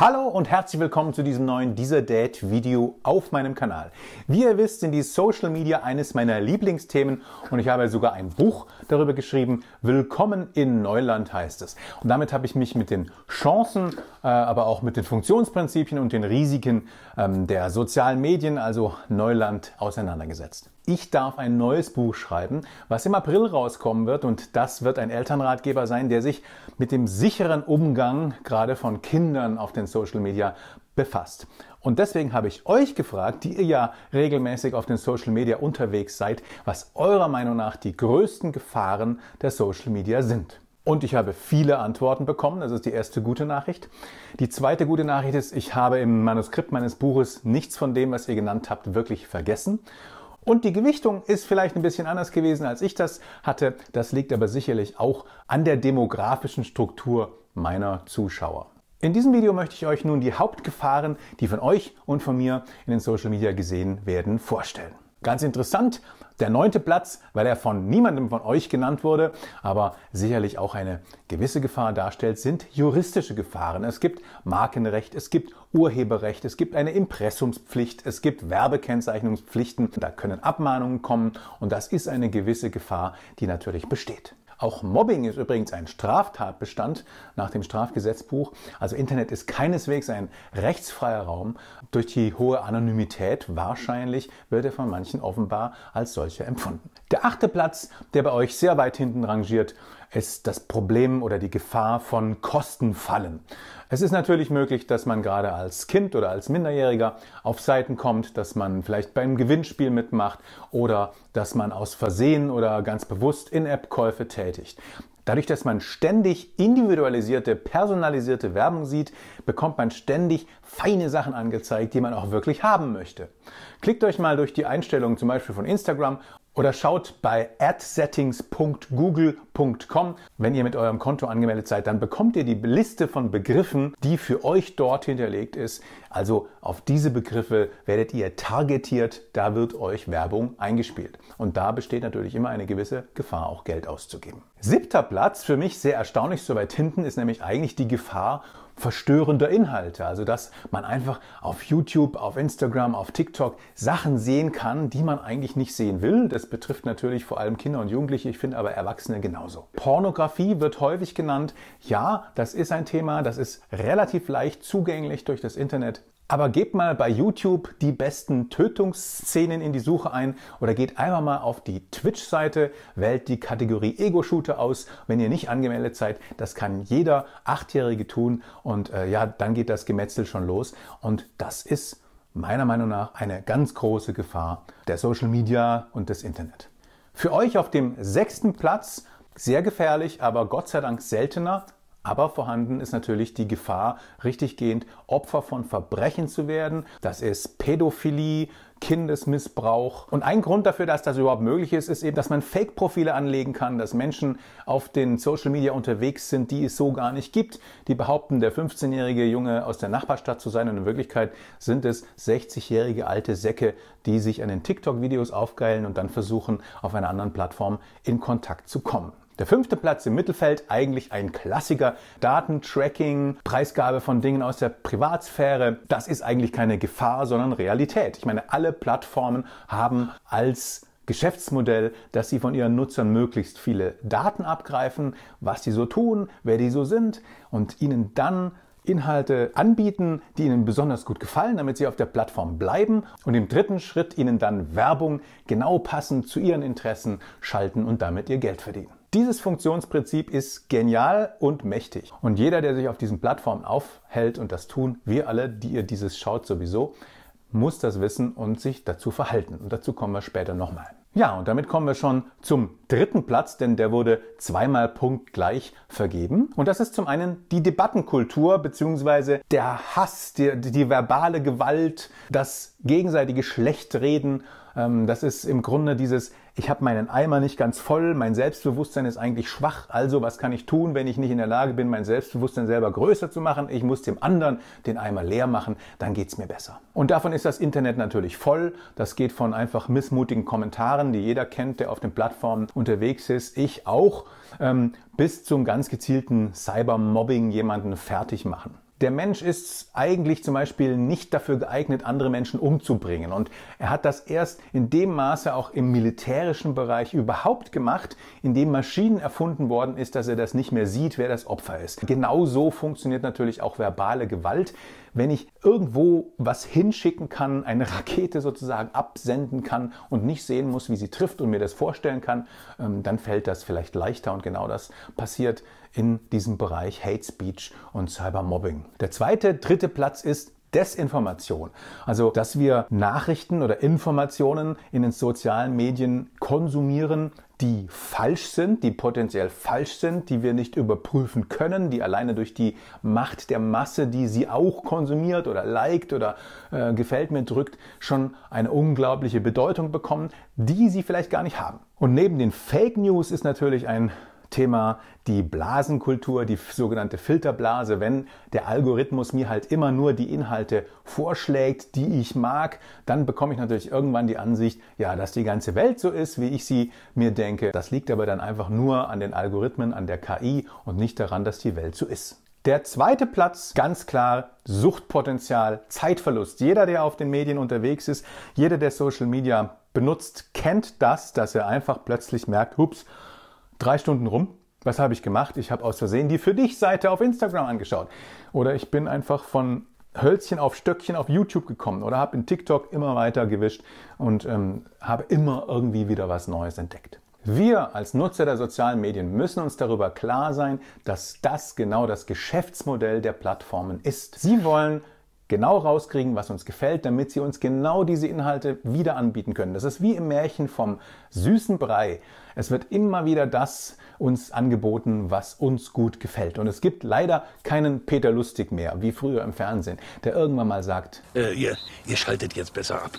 Hallo und herzlich willkommen zu diesem neuen Dieser Dad Video auf meinem Kanal. Wie ihr wisst, sind die Social Media eines meiner Lieblingsthemen und ich habe sogar ein Buch darüber geschrieben. Willkommen in Neuland heißt es. Und damit habe ich mich mit den Chancen, äh, aber auch mit den Funktionsprinzipien und den Risiken ähm, der sozialen Medien, also Neuland, auseinandergesetzt. Ich darf ein neues Buch schreiben, was im April rauskommen wird und das wird ein Elternratgeber sein, der sich mit dem sicheren Umgang gerade von Kindern auf den bisschen Social Media befasst. Und deswegen habe ich euch gefragt, die ihr ja regelmäßig auf den Social Media unterwegs seid, was eurer Meinung nach die größten Gefahren der Social Media sind. Und ich habe viele Antworten bekommen. Das ist die erste gute Nachricht. Die zweite gute Nachricht ist, ich habe im Manuskript meines Buches nichts von dem, was ihr genannt habt, wirklich vergessen. Und die Gewichtung ist vielleicht ein bisschen anders gewesen, als ich das hatte. Das liegt aber sicherlich auch an der demografischen Struktur meiner Zuschauer. In diesem Video möchte ich euch nun die Hauptgefahren, die von euch und von mir in den Social Media gesehen werden, vorstellen. Ganz interessant, der neunte Platz, weil er von niemandem von euch genannt wurde, aber sicherlich auch eine gewisse Gefahr darstellt, sind juristische Gefahren. Es gibt Markenrecht, es gibt Urheberrecht, es gibt eine Impressumspflicht, es gibt Werbekennzeichnungspflichten, da können Abmahnungen kommen und das ist eine gewisse Gefahr, die natürlich besteht. Auch Mobbing ist übrigens ein Straftatbestand nach dem Strafgesetzbuch. Also Internet ist keineswegs ein rechtsfreier Raum. Durch die hohe Anonymität wahrscheinlich wird er von manchen offenbar als solcher empfunden. Der achte Platz, der bei euch sehr weit hinten rangiert, ist das Problem oder die Gefahr von Kostenfallen. Es ist natürlich möglich, dass man gerade als Kind oder als Minderjähriger auf Seiten kommt, dass man vielleicht beim Gewinnspiel mitmacht oder dass man aus Versehen oder ganz bewusst In-App-Käufe tätigt. Dadurch, dass man ständig individualisierte, personalisierte Werbung sieht, bekommt man ständig feine Sachen angezeigt, die man auch wirklich haben möchte. Klickt euch mal durch die Einstellungen zum Beispiel von Instagram oder schaut bei adsettings.google.com. Wenn ihr mit eurem Konto angemeldet seid, dann bekommt ihr die Liste von Begriffen, die für euch dort hinterlegt ist. Also auf diese Begriffe werdet ihr targetiert, da wird euch Werbung eingespielt. Und da besteht natürlich immer eine gewisse Gefahr, auch Geld auszugeben. Siebter Platz, für mich sehr erstaunlich, so weit hinten, ist nämlich eigentlich die Gefahr verstörender Inhalte. Also dass man einfach auf YouTube, auf Instagram, auf TikTok Sachen sehen kann, die man eigentlich nicht sehen will. Das betrifft natürlich vor allem Kinder und Jugendliche, ich finde aber Erwachsene genauso. Pornografie wird häufig genannt. Ja, das ist ein Thema, das ist relativ leicht zugänglich durch das Internet. Aber gebt mal bei YouTube die besten Tötungsszenen in die Suche ein oder geht einmal mal auf die Twitch-Seite, wählt die Kategorie Ego-Shooter aus, wenn ihr nicht angemeldet seid. Das kann jeder Achtjährige tun und äh, ja, dann geht das Gemetzel schon los. Und das ist meiner Meinung nach eine ganz große Gefahr der Social Media und des Internet. Für euch auf dem sechsten Platz, sehr gefährlich, aber Gott sei Dank seltener, aber vorhanden ist natürlich die Gefahr, richtiggehend Opfer von Verbrechen zu werden. Das ist Pädophilie, Kindesmissbrauch. Und ein Grund dafür, dass das überhaupt möglich ist, ist eben, dass man Fake-Profile anlegen kann, dass Menschen auf den Social Media unterwegs sind, die es so gar nicht gibt. Die behaupten, der 15-jährige Junge aus der Nachbarstadt zu sein und in Wirklichkeit sind es 60-jährige alte Säcke, die sich an den TikTok-Videos aufgeilen und dann versuchen, auf einer anderen Plattform in Kontakt zu kommen. Der fünfte Platz im Mittelfeld, eigentlich ein Klassiker. Datentracking, Preisgabe von Dingen aus der Privatsphäre, das ist eigentlich keine Gefahr, sondern Realität. Ich meine, alle Plattformen haben als Geschäftsmodell, dass sie von ihren Nutzern möglichst viele Daten abgreifen, was sie so tun, wer die so sind und ihnen dann Inhalte anbieten, die Ihnen besonders gut gefallen, damit Sie auf der Plattform bleiben und im dritten Schritt Ihnen dann Werbung genau passend zu Ihren Interessen schalten und damit Ihr Geld verdienen. Dieses Funktionsprinzip ist genial und mächtig. Und jeder, der sich auf diesen Plattformen aufhält und das tun, wir alle, die ihr dieses schaut sowieso, muss das wissen und sich dazu verhalten. Und dazu kommen wir später nochmal. Ja, und damit kommen wir schon zum dritten Platz, denn der wurde zweimal punktgleich vergeben. Und das ist zum einen die Debattenkultur beziehungsweise der Hass, die, die verbale Gewalt, das gegenseitige Schlechtreden. Ähm, das ist im Grunde dieses ich habe meinen Eimer nicht ganz voll, mein Selbstbewusstsein ist eigentlich schwach, also was kann ich tun, wenn ich nicht in der Lage bin, mein Selbstbewusstsein selber größer zu machen? Ich muss dem anderen den Eimer leer machen, dann geht's mir besser. Und davon ist das Internet natürlich voll. Das geht von einfach missmutigen Kommentaren, die jeder kennt, der auf den Plattformen unterwegs ist, ich auch, ähm, bis zum ganz gezielten Cybermobbing jemanden fertig machen der Mensch ist eigentlich zum Beispiel nicht dafür geeignet, andere Menschen umzubringen. Und er hat das erst in dem Maße auch im militärischen Bereich überhaupt gemacht, indem Maschinen erfunden worden ist, dass er das nicht mehr sieht, wer das Opfer ist. Genauso funktioniert natürlich auch verbale Gewalt wenn ich irgendwo was hinschicken kann, eine Rakete sozusagen absenden kann und nicht sehen muss, wie sie trifft und mir das vorstellen kann, ähm, dann fällt das vielleicht leichter und genau das passiert in diesem Bereich Hate Speech und Cybermobbing. Der zweite, dritte Platz ist Desinformation. Also, dass wir Nachrichten oder Informationen in den sozialen Medien konsumieren, die falsch sind, die potenziell falsch sind, die wir nicht überprüfen können, die alleine durch die Macht der Masse, die sie auch konsumiert oder liked oder äh, gefällt mir drückt, schon eine unglaubliche Bedeutung bekommen, die sie vielleicht gar nicht haben. Und neben den Fake News ist natürlich ein Thema die Blasenkultur, die sogenannte Filterblase, wenn der Algorithmus mir halt immer nur die Inhalte vorschlägt, die ich mag, dann bekomme ich natürlich irgendwann die Ansicht, ja, dass die ganze Welt so ist, wie ich sie mir denke. Das liegt aber dann einfach nur an den Algorithmen, an der KI und nicht daran, dass die Welt so ist. Der zweite Platz, ganz klar, Suchtpotenzial, Zeitverlust. Jeder, der auf den Medien unterwegs ist, jeder, der Social Media benutzt, kennt das, dass er einfach plötzlich merkt, hups, drei Stunden rum. Was habe ich gemacht? Ich habe aus Versehen die Für dich Seite auf Instagram angeschaut. Oder ich bin einfach von Hölzchen auf Stöckchen auf YouTube gekommen oder habe in TikTok immer weiter gewischt und ähm, habe immer irgendwie wieder was Neues entdeckt. Wir als Nutzer der sozialen Medien müssen uns darüber klar sein, dass das genau das Geschäftsmodell der Plattformen ist. Sie wollen genau rauskriegen, was uns gefällt, damit sie uns genau diese Inhalte wieder anbieten können. Das ist wie im Märchen vom süßen Brei. Es wird immer wieder das uns angeboten, was uns gut gefällt. Und es gibt leider keinen Peter Lustig mehr, wie früher im Fernsehen, der irgendwann mal sagt, äh, ihr, ihr schaltet jetzt besser ab.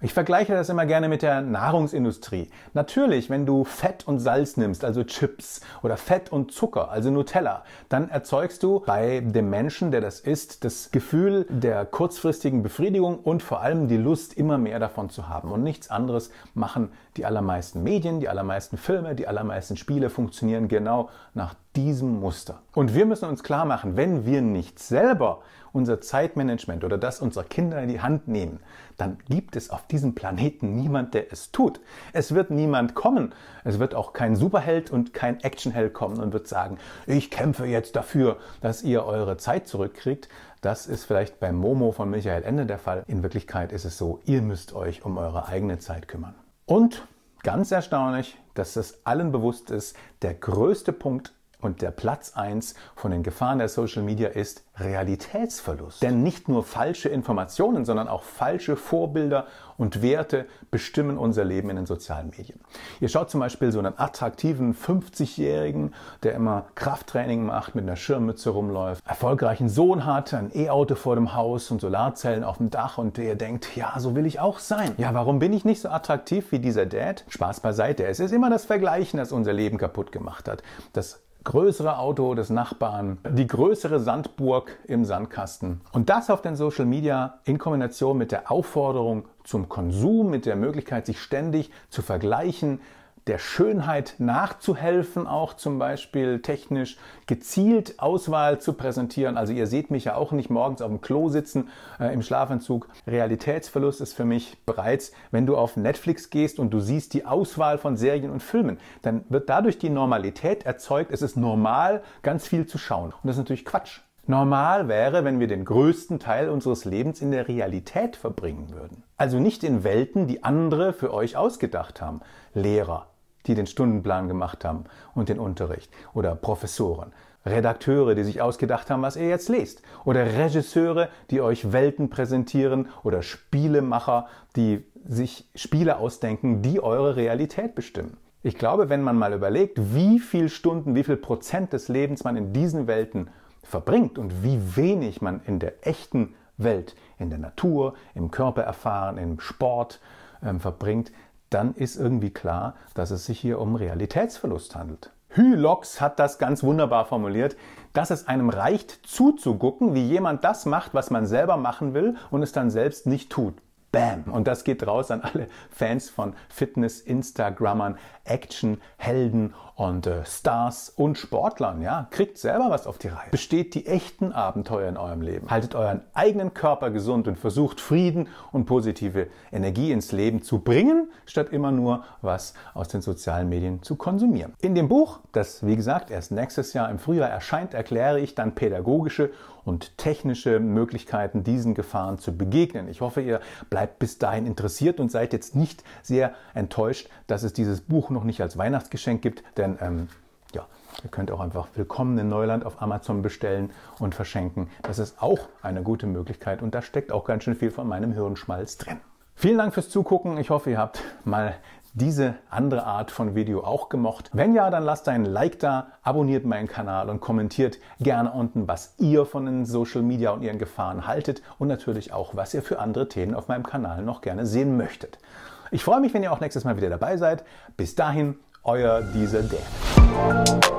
Ich vergleiche das immer gerne mit der Nahrungsindustrie. Natürlich, wenn du Fett und Salz nimmst, also Chips, oder Fett und Zucker, also Nutella, dann erzeugst du bei dem Menschen, der das isst, das Gefühl der kurzfristigen Befriedigung und vor allem die Lust, immer mehr davon zu haben. Und nichts anderes machen die allermeisten Medien, die allermeisten Filme, die allermeisten Spiele funktionieren genau nach diesem Muster. Und wir müssen uns klar machen, wenn wir nicht selber unser Zeitmanagement oder das unserer Kinder in die Hand nehmen, dann gibt es auf diesem Planeten niemand, der es tut. Es wird niemand kommen. Es wird auch kein Superheld und kein Actionheld kommen und wird sagen, ich kämpfe jetzt dafür, dass ihr eure Zeit zurückkriegt. Das ist vielleicht beim Momo von Michael Ende der Fall. In Wirklichkeit ist es so, ihr müsst euch um eure eigene Zeit kümmern. Und ganz erstaunlich, dass es allen bewusst ist, der größte Punkt und der Platz 1 von den Gefahren der Social Media ist Realitätsverlust. Denn nicht nur falsche Informationen, sondern auch falsche Vorbilder und Werte bestimmen unser Leben in den sozialen Medien. Ihr schaut zum Beispiel so einen attraktiven 50-Jährigen, der immer Krafttraining macht, mit einer Schirmmütze rumläuft, erfolgreichen Sohn hat, ein E-Auto vor dem Haus und Solarzellen auf dem Dach und der denkt, ja, so will ich auch sein. Ja, warum bin ich nicht so attraktiv wie dieser Dad? Spaß beiseite. Es ist immer das Vergleichen, das unser Leben kaputt gemacht hat. Das größere Auto des Nachbarn, die größere Sandburg im Sandkasten. Und das auf den Social Media in Kombination mit der Aufforderung zum Konsum, mit der Möglichkeit, sich ständig zu vergleichen, der Schönheit nachzuhelfen, auch zum Beispiel technisch gezielt Auswahl zu präsentieren. Also ihr seht mich ja auch nicht morgens auf dem Klo sitzen, äh, im Schlafanzug. Realitätsverlust ist für mich bereits, wenn du auf Netflix gehst und du siehst die Auswahl von Serien und Filmen, dann wird dadurch die Normalität erzeugt. Es ist normal, ganz viel zu schauen. Und das ist natürlich Quatsch. Normal wäre, wenn wir den größten Teil unseres Lebens in der Realität verbringen würden. Also nicht in Welten, die andere für euch ausgedacht haben. Lehrer, die den Stundenplan gemacht haben und den Unterricht. Oder Professoren. Redakteure, die sich ausgedacht haben, was ihr jetzt lest. Oder Regisseure, die euch Welten präsentieren. Oder Spielemacher, die sich Spiele ausdenken, die eure Realität bestimmen. Ich glaube, wenn man mal überlegt, wie viel Stunden, wie viel Prozent des Lebens man in diesen Welten verbringt und wie wenig man in der echten Welt, in der Natur, im Körper erfahren, im Sport ähm, verbringt, dann ist irgendwie klar, dass es sich hier um Realitätsverlust handelt. Hylox hat das ganz wunderbar formuliert, dass es einem reicht, zuzugucken, wie jemand das macht, was man selber machen will und es dann selbst nicht tut. Bam! Und das geht raus an alle Fans von Fitness, Instagrammern, Action, Helden und äh, Stars und Sportlern. Ja, kriegt selber was auf die Reihe. Besteht die echten Abenteuer in eurem Leben. Haltet euren eigenen Körper gesund und versucht Frieden und positive Energie ins Leben zu bringen, statt immer nur was aus den sozialen Medien zu konsumieren. In dem Buch, das wie gesagt erst nächstes Jahr im Frühjahr erscheint, erkläre ich dann pädagogische und technische Möglichkeiten, diesen Gefahren zu begegnen. Ich hoffe, ihr bleibt bis dahin interessiert und seid jetzt nicht sehr enttäuscht, dass es dieses Buch noch nicht als Weihnachtsgeschenk gibt, denn ähm, ja, ihr könnt auch einfach Willkommen in Neuland auf Amazon bestellen und verschenken. Das ist auch eine gute Möglichkeit und da steckt auch ganz schön viel von meinem Hirnschmalz drin. Vielen Dank fürs Zugucken. Ich hoffe, ihr habt mal diese andere Art von Video auch gemocht? Wenn ja, dann lasst ein Like da, abonniert meinen Kanal und kommentiert gerne unten, was ihr von den Social Media und ihren Gefahren haltet und natürlich auch, was ihr für andere Themen auf meinem Kanal noch gerne sehen möchtet. Ich freue mich, wenn ihr auch nächstes Mal wieder dabei seid. Bis dahin, euer dieser Dad.